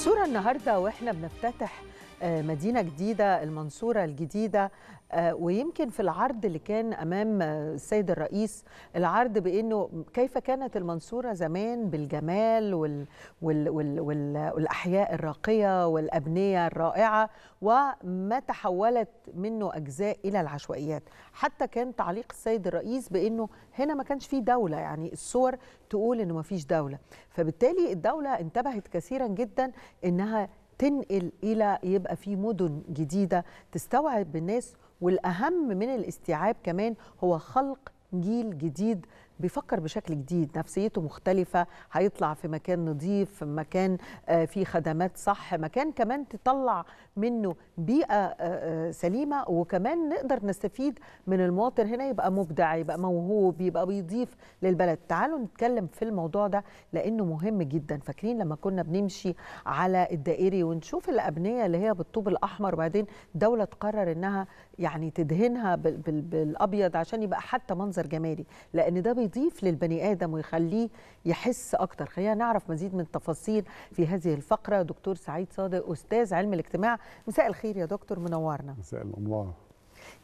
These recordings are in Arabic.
الصورة النهاردة وإحنا بنفتتح آه، مدينة جديدة المنصورة الجديدة آه، ويمكن في العرض اللي كان أمام آه، السيد الرئيس العرض بأنه كيف كانت المنصورة زمان بالجمال وال وال وال وال والأحياء الراقية والأبنية الرائعة وما تحولت منه أجزاء إلى العشوائيات حتى كان تعليق السيد الرئيس بأنه هنا ما كانش فيه دولة يعني الصور تقول أنه ما فيش دولة فبالتالي الدولة انتبهت كثيرا جدا أنها تنقل الى يبقى في مدن جديده تستوعب الناس والاهم من الاستيعاب كمان هو خلق جيل جديد بيفكر بشكل جديد نفسيته مختلفة هيطلع في مكان نظيف في مكان آه، فيه خدمات صح مكان كمان تطلع منه بيئة آه، آه، سليمة وكمان نقدر نستفيد من المواطن هنا يبقى مبدع يبقى موهوب يبقى بيضيف للبلد تعالوا نتكلم في الموضوع ده لأنه مهم جدا فاكرين لما كنا بنمشي على الدائري ونشوف الأبنية اللي هي بالطوب الأحمر وبعدين دولة تقرر إنها يعني تدهنها بالأبيض عشان يبقى حتى منظر جمالي لأن ده يضيف للبني ادم ويخليه يحس اكتر خلينا نعرف مزيد من التفاصيل في هذه الفقره دكتور سعيد صادق استاذ علم الاجتماع مساء الخير يا دكتور منورنا مساء الله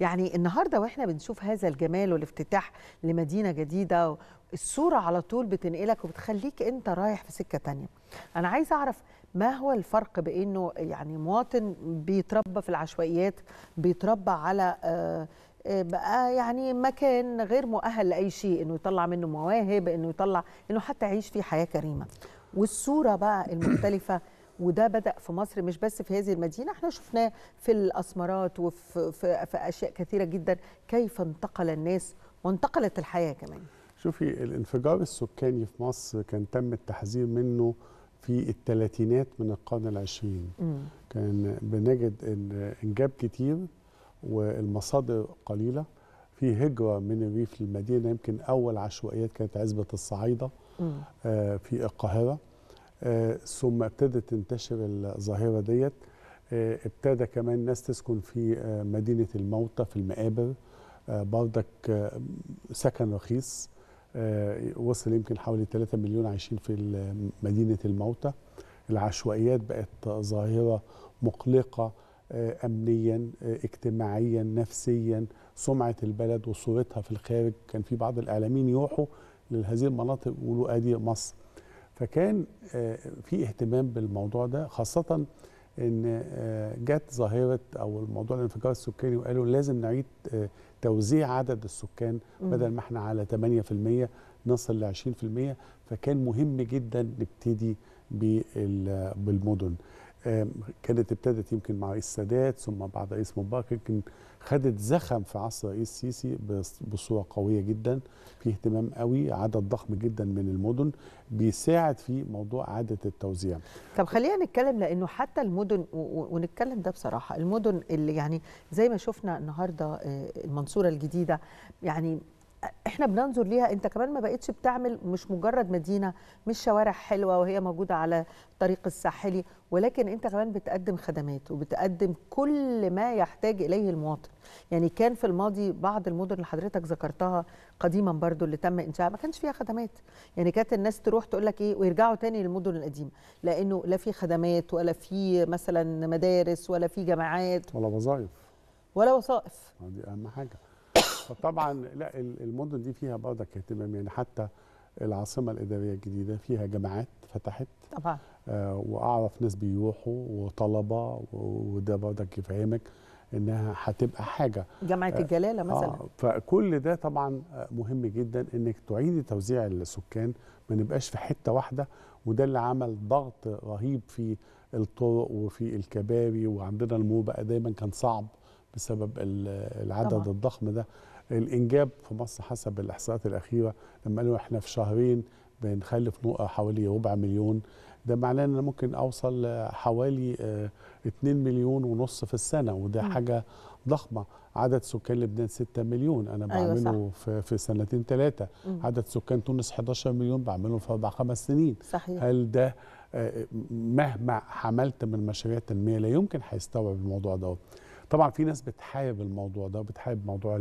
يعني النهارده واحنا بنشوف هذا الجمال والافتتاح لمدينه جديده الصوره على طول بتنقلك وبتخليك انت رايح في سكه تانية انا عايز اعرف ما هو الفرق بانه يعني مواطن بيتربى في العشوائيات بيتربى على آه بقى يعني مكان غير مؤهل لاي شيء انه يطلع منه مواهب انه يطلع انه حتى يعيش فيه حياه كريمه والصوره بقى المختلفه وده بدا في مصر مش بس في هذه المدينه احنا شفناه في الاسمرات وفي في, في اشياء كثيره جدا كيف انتقل الناس وانتقلت الحياه كمان شوفي الانفجار السكاني في مصر كان تم التحذير منه في الثلاثينات من القرن العشرين م. كان بنجد إن انجاب كتير والمصادر قليله في هجره من الريف للمدينه يمكن اول عشوائيات كانت عزبه الصعايده آه في القاهره آه ثم ابتدت تنتشر الظاهره ديت آه ابتدى كمان ناس تسكن في آه، مدينه الموتى في المقابر آه، بردك آه، سكن رخيص وصل يمكن حوالي 3 مليون عايشين في مدينه الموتى العشوائيات بقت ظاهره مقلقه آه، امنيا آه، اجتماعيا نفسيا سمعه البلد وصورتها في الخارج كان في بعض الاعلاميين يوحوا لهذه المناطق يقولوا ادي مصر فكان آه، في اهتمام بالموضوع ده خاصه ان جت ظاهره او الموضوع الانفجار السكاني وقالوا لازم نعيد توزيع عدد السكان بدل ما احنا على 8% نصل ل 20% فكان مهم جدا نبتدي بالمدن كانت ابتدت يمكن مع رئيس السادات ثم بعد رئيس مبارك يمكن خدت زخم في عصر الرئيس السيسي بصوره قويه جدا في اهتمام قوي عدد ضخم جدا من المدن بيساعد في موضوع اعاده التوزيع. طب خلينا نتكلم لانه حتى المدن ونتكلم ده بصراحه المدن اللي يعني زي ما شفنا النهارده آه، المنصوره الجديده يعني احنا بننظر ليها انت كمان ما بقتش بتعمل مش مجرد مدينه مش شوارع حلوه وهي موجوده على الطريق الساحلي ولكن انت كمان بتقدم خدمات وبتقدم كل ما يحتاج اليه المواطن يعني كان في الماضي بعض المدن اللي حضرتك ذكرتها قديما برضو اللي تم انشائها ما كانش فيها خدمات يعني كانت الناس تروح تقول لك ايه ويرجعوا تاني للمدن القديمه لانه لا في خدمات ولا في مثلا مدارس ولا في جامعات ولا وظائف ولا وظائف دي اهم حاجه فطبعا لا المدن دي فيها برضك اهتمام يعني حتى العاصمه الاداريه الجديده فيها جامعات فتحت طبعا آه واعرف ناس بيروحوا وطلبه وده برضك يفهمك انها هتبقى حاجه جامعه آه الجلاله آه، مثلا آه فكل ده طبعا آه، مهم جدا انك تعيدي توزيع السكان ما نبقاش في حته واحده وده اللي عمل ضغط رهيب في الطرق وفي الكباري وعندنا المو بقى دايما كان صعب بسبب العدد طبعا. الضخم ده الانجاب في مصر حسب الاحصاءات الاخيره لما قالوا احنا في شهرين بنخلف حوالي ربع مليون ده معناه ان انا ممكن اوصل حوالي 2 آه، مليون ونص في السنه وده م. حاجه ضخمه عدد سكان لبنان 6 مليون انا أيوة بعمله أيوة في, في سنتين ثلاثه عدد سكان تونس 11 مليون بعمله في اربع خمس سنين صحيح. هل ده آه، مهما حملت من مشاريع تنميه لا يمكن هيستوعب الموضوع ده طبعا في ناس بتحارب الموضوع ده وبتحارب موضوع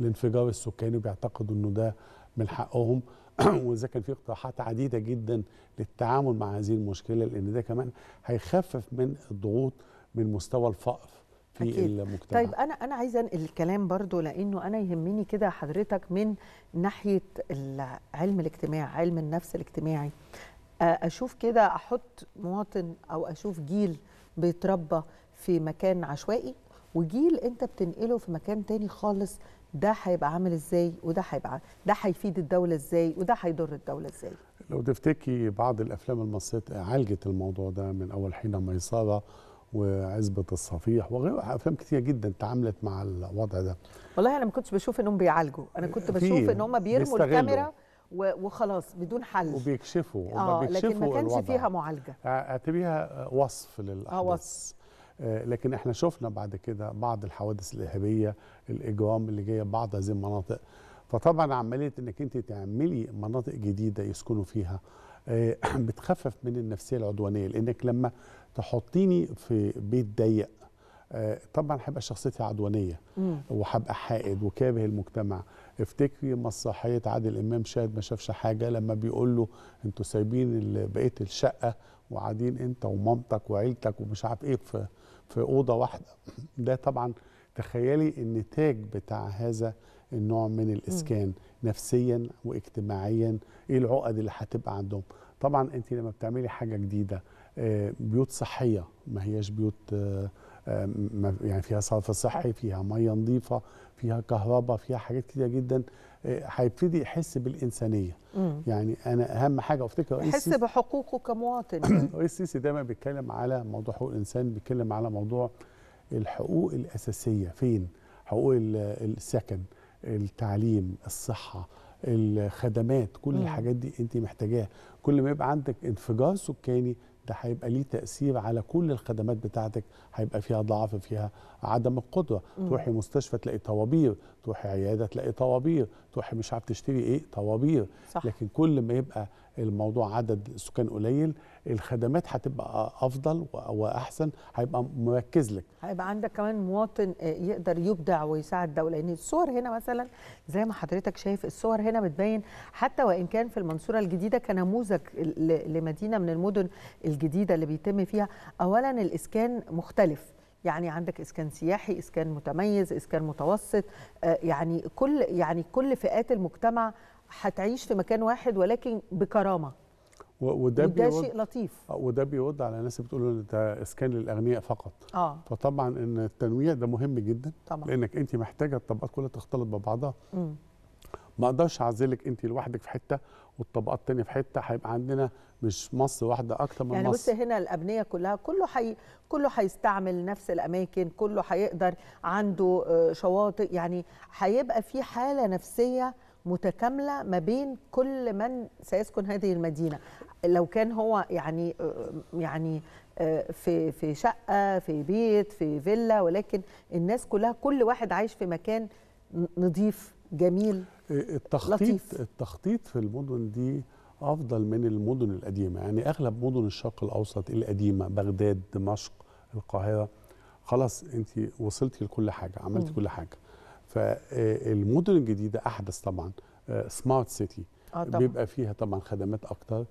الانفجار السكاني وبيعتقدوا انه ده من حقهم واذا كان في اقتراحات عديده جدا للتعامل مع هذه المشكله لان ده كمان هيخفف من الضغوط من مستوى الفقر في أكيد. المجتمع طيب انا انا عايزه انقل الكلام برضو لانه انا يهمني كده حضرتك من ناحيه علم الاجتماع علم النفس الاجتماعي اشوف كده احط مواطن او اشوف جيل بيتربى في مكان عشوائي وجيل انت بتنقله في مكان تاني خالص ده هيبقى عامل ازاي وده هيبقى ده هيفيد الدوله ازاي وده هيضر الدوله ازاي لو تفتكي بعض الافلام المصريه عالجت الموضوع ده من اول حين ميصاده وعزبة الصفيح وغيرها افلام كتير جدا تعاملت مع الوضع ده والله انا ما كنتش بشوف انهم بيعالجوا انا كنت بشوف ان هم بيرموا الكاميرا وخلاص بدون حل وبيكشفوا آه لكن ما كانش الوضع. فيها معالجه اعتبريها آه، وصف للاحداث آه وصف آه، لكن احنا شفنا بعد كده بعض الحوادث الارهابيه الاجرام اللي جايه ببعض هذه المناطق فطبعا عمليه انك انت تعملي مناطق جديده يسكنوا فيها آه، بتخفف من النفسيه العدوانيه لانك لما تحطيني في بيت ضيق آه، طبعا هبقى شخصيتي عدوانيه وهبقى حائد وكاره المجتمع افتكري مسرحيه عادل امام شاهد ما شافش حاجه لما بيقول له انتوا سايبين بقيه الشقه وقاعدين انت ومامتك وعيلتك ومش عارف ايه في في اوضه واحده ده طبعا تخيلي النتاج بتاع هذا النوع من الاسكان نفسيا واجتماعيا ايه العقد اللي هتبقى عندهم طبعا انت لما بتعملي حاجه جديده آه، بيوت صحيه ما هياش بيوت آه، آه، يعني فيها صرف صحي فيها ميه نظيفه فيها كهرباء فيها حاجات كتير جدا آه، هيبتدي يحس بالانسانيه مم. يعني انا اهم حاجه افتكر رئيس يحس بحقوقه كمواطن رئيس السيسي دايما بيتكلم على موضوع حقوق الانسان بيتكلم على موضوع الحقوق الاساسيه فين حقوق السكن التعليم الصحه الخدمات كل مم. الحاجات دي انت محتاجاها كل ما يبقى عندك انفجار سكاني ده هيبقى ليه تاثير على كل الخدمات بتاعتك هيبقى فيها ضعف فيها عدم القدره تروحي مستشفى تلاقي طوابير تروحي عياده تلاقي طوابير تروحي مش عارف تشتري ايه طوابير لكن كل ما يبقى الموضوع عدد سكان قليل الخدمات هتبقى افضل واحسن هيبقى مركز لك هيبقى عندك كمان مواطن آه، يقدر يبدع ويساعد دوله لان يعني الصور هنا مثلا زي ما حضرتك شايف الصور هنا بتبين حتى وان كان في المنصوره الجديده كنموذج لمدينه من المدن الجديده اللي بيتم فيها اولا الاسكان مختلف يعني عندك اسكان سياحي اسكان متميز اسكان متوسط آه، يعني كل يعني كل فئات المجتمع هتعيش في مكان واحد ولكن بكرامه وده وده شيء لطيف آه، وده بيرد على ناس بتقول ان ده اسكان للاغنياء فقط اه فطبعا ان التنويع ده مهم جدا طبعا. لانك انت محتاجه الطبقات كلها تختلط ببعضها ما اقدرش اعزلك انت لوحدك في حته والطبقات الثانيه في حته هيبقى عندنا مش مصر واحده اكتر من يعني مصر يعني بص هنا الابنيه كلها كله حي كله هيستعمل نفس الاماكن كله هيقدر عنده آه، شواطئ يعني هيبقى في حاله نفسيه متكامله ما بين كل من سيسكن هذه المدينه لو كان هو يعني يعني في في شقه في بيت في فيلا ولكن الناس كلها كل واحد عايش في مكان نظيف جميل التخطيط لطيف. التخطيط في المدن دي افضل من المدن القديمه يعني اغلب مدن الشرق الاوسط القديمه بغداد دمشق القاهره خلاص انت وصلتي لكل حاجه عملتي كل حاجه فالمدن الجديده احدث طبعا سمارت سيتي آه, آه، بيبقى فيها طبعا خدمات اكتر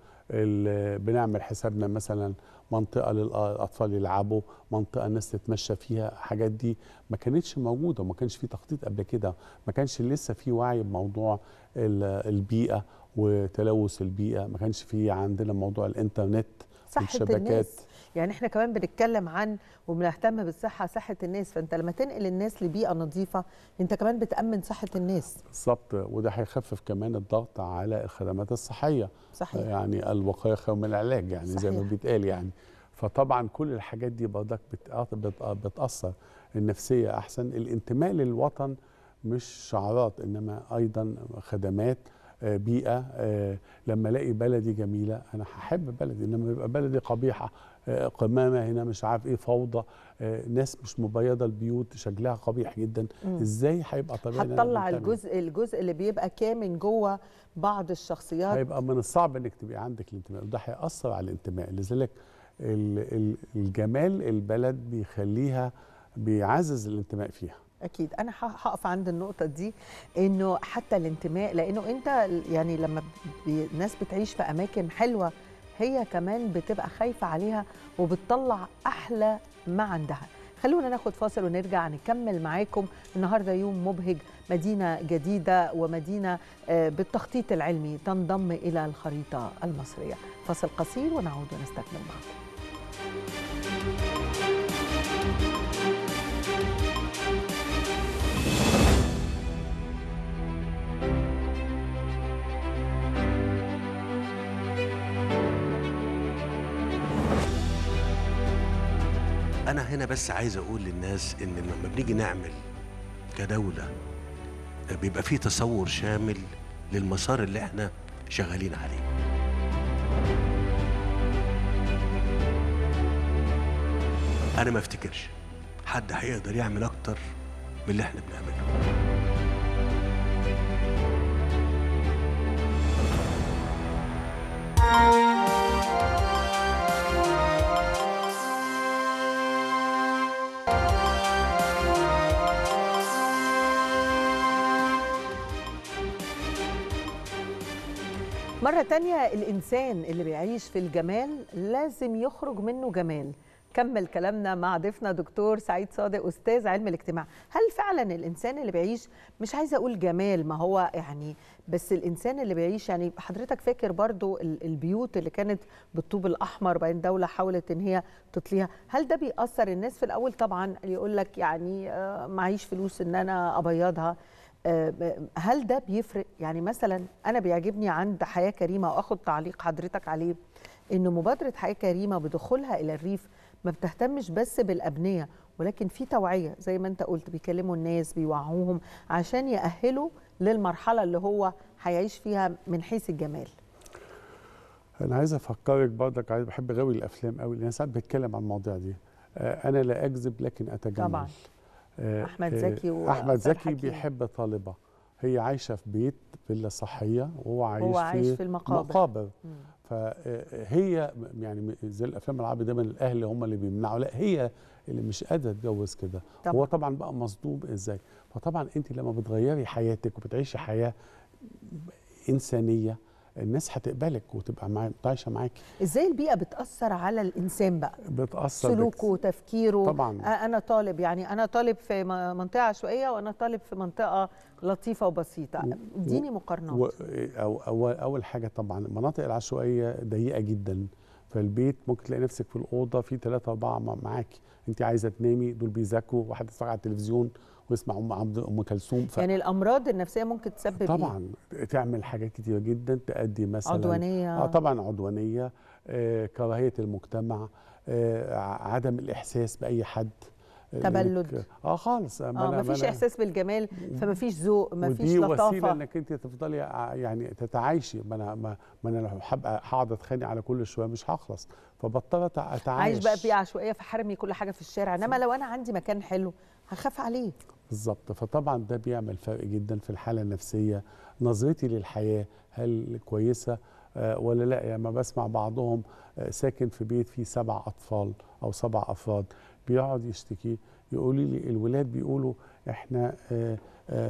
بنعمل حسابنا مثلا منطقه للاطفال يلعبوا منطقه الناس تتمشى فيها حاجات دي ما كانتش موجوده وما كانش في تخطيط قبل كده ما كانش لسه في وعي بموضوع البيئه وتلوث البيئه ما كانش في عندنا موضوع الانترنت صحة والشبكات الناس. يعني احنا كمان بنتكلم عن وبنهتم بالصحه صحه الناس فانت لما تنقل الناس لبيئه نظيفه انت كمان بتامن صحه الناس بالظبط وده هيخفف كمان الضغط على الخدمات الصحيه صحيح. يعني الوقايه خير من العلاج يعني صحيح. زي ما بيتقال يعني فطبعا كل الحاجات دي برضك بتاثر النفسيه احسن الانتماء للوطن مش شعارات انما ايضا خدمات آه، بيئه آه، لما الاقي بلدي جميله انا هحب بلدي انما يبقى بلدي قبيحه آه، قمامه هنا مش عارف ايه فوضى ناس مش مبيضه البيوت شكلها قبيح جدا مم. ازاي هيبقى طبيعي هتطلع الجزء الجزء اللي بيبقى كامن جوه بعض الشخصيات هيبقى من الصعب انك تبقى عندك الانتماء وده هياثر على الانتماء لذلك الجمال البلد بيخليها بيعزز الانتماء فيها اكيد انا هقف عند النقطه دي انه حتى الانتماء لانه انت يعني لما الناس بتعيش في اماكن حلوه هي كمان بتبقى خايفه عليها وبتطلع احلى ما عندها خلونا ناخد فاصل ونرجع نكمل معاكم النهارده يوم مبهج مدينه جديده ومدينه آه، بالتخطيط العلمي تنضم الى الخريطه المصريه فاصل قصير ونعود ونستكمل معكم انا هنا بس عايز اقول للناس ان لما بنيجي نعمل كدوله بيبقى فيه تصور شامل للمسار اللي احنا شغالين عليه انا ما افتكرش حد هيقدر يعمل اكتر من اللي احنا بنعمله thank you مرة تانية الإنسان اللي بيعيش في الجمال لازم يخرج منه جمال كمل كلامنا مع ضيفنا دكتور سعيد صادق أستاذ علم الاجتماع هل فعلا الإنسان اللي بيعيش مش عايزة أقول جمال ما هو يعني بس الإنسان اللي بيعيش يعني حضرتك فاكر برضو البيوت اللي كانت بالطوب الأحمر بعدين دولة حاولت إن هي تطليها هل ده بيأثر الناس في الأول طبعا يقول لك يعني آه، معيش فلوس إن أنا أبيضها آه، هل ده بيفرق يعني مثلا انا بيعجبني عند حياه كريمه واخد تعليق حضرتك عليه ان مبادره حياه كريمه بدخولها الى الريف ما بتهتمش بس بالابنيه ولكن في توعيه زي ما انت قلت بيكلموا الناس بيوعوهم عشان ياهلوا للمرحله اللي هو هيعيش فيها من حيث الجمال انا عايز افكرك برضك عايز بحب غاوي الافلام قوي لان ساعات بتكلم عن المواضيع دي آه، انا لا اكذب لكن اتجمل طبعا احمد آه، آه، زكي و... احمد زكي بيحب طالبه هي عايشه في بيت فيلا صحيه وهو عايش, هو عايش في المقابر, المقابر. فهي آه، يعني زي الافلام العربي دايما الاهل هم اللي بيمنعوا لا هي اللي مش قادره تتجوز كده طبعا. هو طبعا بقى مصدوم ازاي فطبعا انت لما بتغيري حياتك وبتعيشي حياه انسانيه الناس هتقبلك وتبقى معاك عايشة معاك ازاي البيئه بتاثر على الانسان بقى بتاثر سلوكه وتفكيره طبعا انا طالب يعني انا طالب في منطقه عشوائيه وانا طالب في منطقه لطيفه وبسيطه اديني مقارنات و... أو... أو... اول حاجه طبعا المناطق العشوائيه ضيقه جدا فالبيت ممكن تلاقي نفسك في الاوضه في ثلاثه اربعه معاكي انت عايزه تنامي دول بيذاكروا واحد بيتفرج على التلفزيون ويسمع ام عبد ام كلثوم ف... يعني الامراض النفسيه ممكن تسبب إيه؟ طبعا إيه؟ تعمل حاجات كتيره جدا تؤدي مثلا عدوانيه اه طبعا عدوانيه آه كراهيه المجتمع آه عدم الاحساس باي حد تبلد اه خالص اه مفيش احساس بالجمال فمفيش ذوق مفيش لطافه ودي وسيله انك انت تفضلي يعني تتعايشي ما انا ما, انا لو هقعد اتخانق على كل شويه مش هخلص فبطلت اتعايش عايش بقى في عشوائيه فحرمي كل حاجه في الشارع انما لو انا عندي مكان حلو هخاف عليه بالظبط فطبعا ده بيعمل فرق جدا في الحاله النفسيه نظرتي للحياه هل كويسه آه، ولا لا يعني ما بسمع بعضهم آه، ساكن في بيت فيه سبع اطفال او سبع افراد بيقعد يشتكي يقول لي الولاد بيقولوا احنا آه،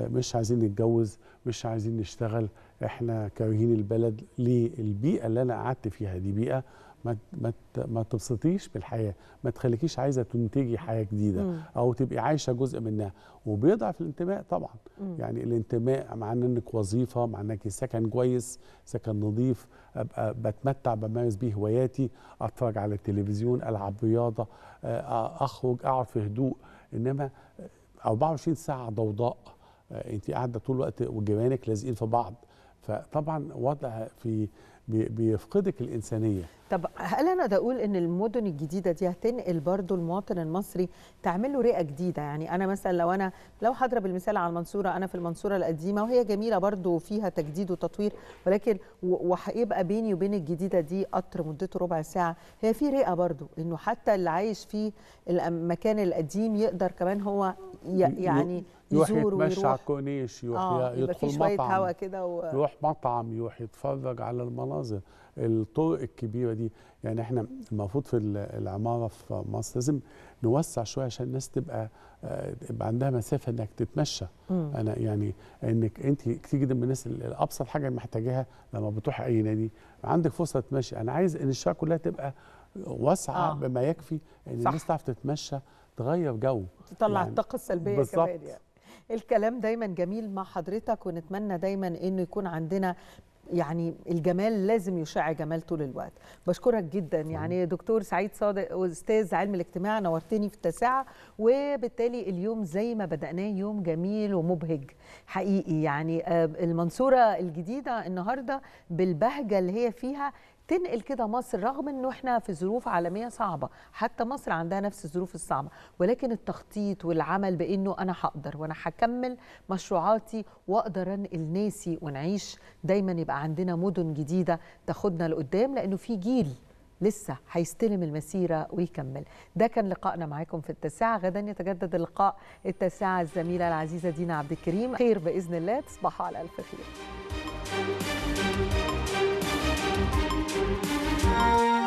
مش عايزين نتجوز مش عايزين نشتغل احنا كارهين البلد ليه البيئه اللي انا قعدت فيها دي بيئه ما ما ما تبسطيش بالحياه ما تخليكيش عايزه تنتجي حياه جديده مم. او تبقي عايشه جزء منها وبيضعف الانتماء طبعا مم. يعني الانتماء معناه انك وظيفه معناه انك سكن كويس سكن نظيف ابقى بتمتع بمارس بيه هواياتي اتفرج على التلفزيون العب رياضه آه، اخرج اقعد في هدوء انما 24 ساعه ضوضاء آه، انت قاعده طول الوقت وجيرانك لازقين في بعض فطبعا وضع في بيفقدك الانسانيه طب هل انا ده اقول ان المدن الجديده دي هتنقل برضو المواطن المصري تعمل له رئه جديده يعني انا مثلا لو انا لو هضرب المثال على المنصوره انا في المنصوره القديمه وهي جميله برضو فيها تجديد وتطوير ولكن وهيبقى بيني وبين الجديده دي قطر مدته ربع ساعه هي في رئه برضو انه حتى اللي عايش في المكان القديم يقدر كمان هو يعني يروح يتمشى على الكورنيش يروح آه يدخل مطعم يروح مطعم يروح يتفرج على المناظر الطرق الكبيره دي يعني احنا المفروض في العماره في مصر لازم نوسع شويه عشان الناس تبقى آه، يبقى عندها مسافه انك تتمشى مم. انا يعني انك انت كتير جدا من الناس الابسط حاجه محتاجاها لما بتروح اي نادي عندك فرصه تتمشي انا عايز ان الشارع كلها تبقى واسعه آه. بما يكفي ان صح. الناس تعرف تتمشى تغير جو تطلع يعني الطاقه السلبيه كمان يعني. الكلام دايما جميل مع حضرتك ونتمنى دايما انه يكون عندنا يعني الجمال لازم يشع جمال طول الوقت بشكرك جدا يعني دكتور سعيد صادق استاذ علم الاجتماع نورتني في التاسعه وبالتالي اليوم زي ما بدأناه يوم جميل ومبهج حقيقي يعني آه، المنصوره الجديده النهارده بالبهجه اللي هي فيها تنقل كده مصر رغم انه احنا في ظروف عالميه صعبه حتى مصر عندها نفس الظروف الصعبه ولكن التخطيط والعمل بانه انا هقدر وانا هكمل مشروعاتي واقدر انقل ناسي ونعيش دايما يبقى عندنا مدن جديده تاخدنا لقدام لانه في جيل لسه هيستلم المسيره ويكمل ده كان لقائنا معاكم في التاسعه غدا يتجدد اللقاء التاسعه الزميله العزيزه دينا عبد الكريم خير باذن الله تصبحوا على الف خير Bye.